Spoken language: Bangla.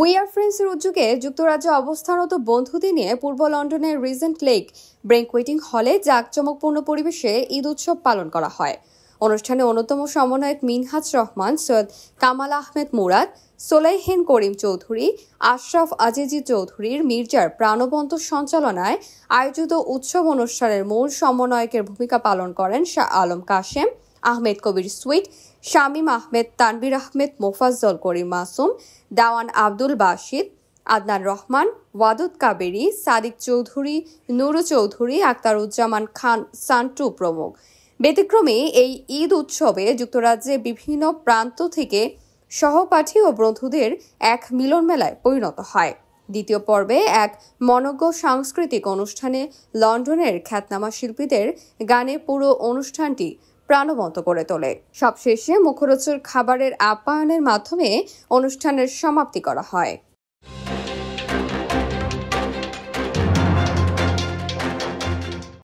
উই আর ফ্রেন্ডসের উদ্যোগে যুক্তরাজ্যে অবস্থানত বন্ধুদের নিয়ে পূর্ব লন্ডনের রিজেন্ট লেক ব্রেঙ্কওয়েটিং হলে জাঁকজমকপূর্ণ পরিবেশে ঈদ উৎসব পালন করা হয় অনুষ্ঠানে অন্যতম সমন্বয়ক মিনহাজ রহমান সৈয়দ কামাল আহমেদ মুরাদ সোলাইহেন করিম চৌধুরী আশরাফ আজিজি চৌধুরীর মির্জার প্রাণবন্ত সঞ্চালনায় আয়োজিত উৎসব অনুষ্ঠানের মূল সমন্বয়কের ভূমিকা পালন করেন শাহ আলম কাশেম আহমেদ কবির সুইট শামীম আহমেদ তানবির আহমেদ মোফাজ্জল করিম মাসুম দাওয়ান আব্দুল বাসিদ আদনান রহমান ওয়াদুদ কাবেরি সাদিক চৌধুরী নুরু চৌধুরী আক্তারুজ্জামান খান সান্টু প্রমুখ ব্যতিক্রমে এই ঈদ উৎসবে যুক্তরাজ্যে বিভিন্ন প্রান্ত থেকে সহপাঠী ও বন্ধুদের এক মিলন মেলায় পরিণত হয় দ্বিতীয় পর্বে এক মনজ্ঞ সাংস্কৃতিক অনুষ্ঠানে লন্ডনের খ্যাতনামা শিল্পীদের গানে পুরো অনুষ্ঠানটি প্রাণবন্ত করে তোলে সবশেষে মুখরোচর খাবারের আপ্যায়নের মাধ্যমে অনুষ্ঠানের সমাপ্তি করা হয়